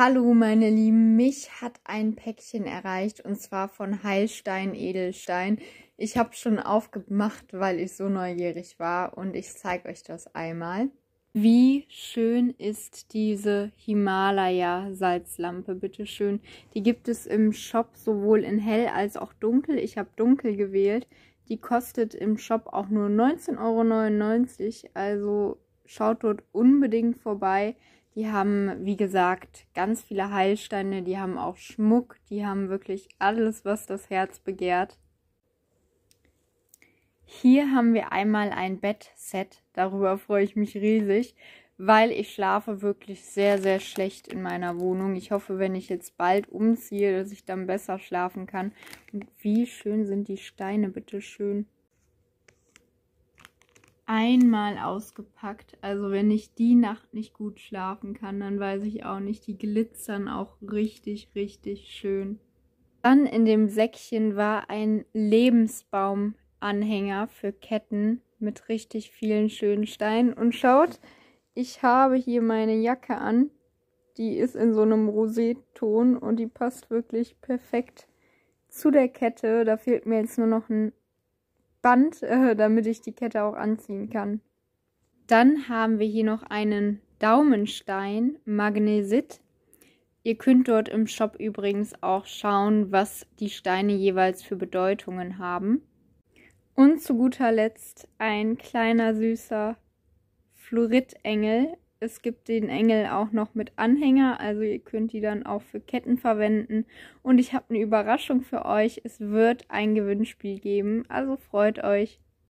Hallo meine Lieben, mich hat ein Päckchen erreicht und zwar von Heilstein Edelstein. Ich habe schon aufgemacht, weil ich so neugierig war und ich zeige euch das einmal. Wie schön ist diese Himalaya-Salzlampe, bitteschön. Die gibt es im Shop sowohl in hell als auch dunkel. Ich habe dunkel gewählt. Die kostet im Shop auch nur 19,99 Euro, also schaut dort unbedingt vorbei. Die haben, wie gesagt, ganz viele Heilsteine, die haben auch Schmuck, die haben wirklich alles, was das Herz begehrt. Hier haben wir einmal ein Bettset, darüber freue ich mich riesig, weil ich schlafe wirklich sehr, sehr schlecht in meiner Wohnung. Ich hoffe, wenn ich jetzt bald umziehe, dass ich dann besser schlafen kann. Und wie schön sind die Steine, bitte schön einmal ausgepackt. Also wenn ich die Nacht nicht gut schlafen kann, dann weiß ich auch nicht, die glitzern auch richtig, richtig schön. Dann in dem Säckchen war ein Lebensbaumanhänger für Ketten mit richtig vielen schönen Steinen. Und schaut, ich habe hier meine Jacke an. Die ist in so einem Rosé-Ton und die passt wirklich perfekt zu der Kette. Da fehlt mir jetzt nur noch ein Band, äh, damit ich die Kette auch anziehen kann. Dann haben wir hier noch einen Daumenstein, Magnesit. Ihr könnt dort im Shop übrigens auch schauen, was die Steine jeweils für Bedeutungen haben. Und zu guter Letzt ein kleiner süßer Floritengel es gibt den Engel auch noch mit Anhänger, also ihr könnt die dann auch für Ketten verwenden. Und ich habe eine Überraschung für euch. Es wird ein Gewinnspiel geben, also freut euch.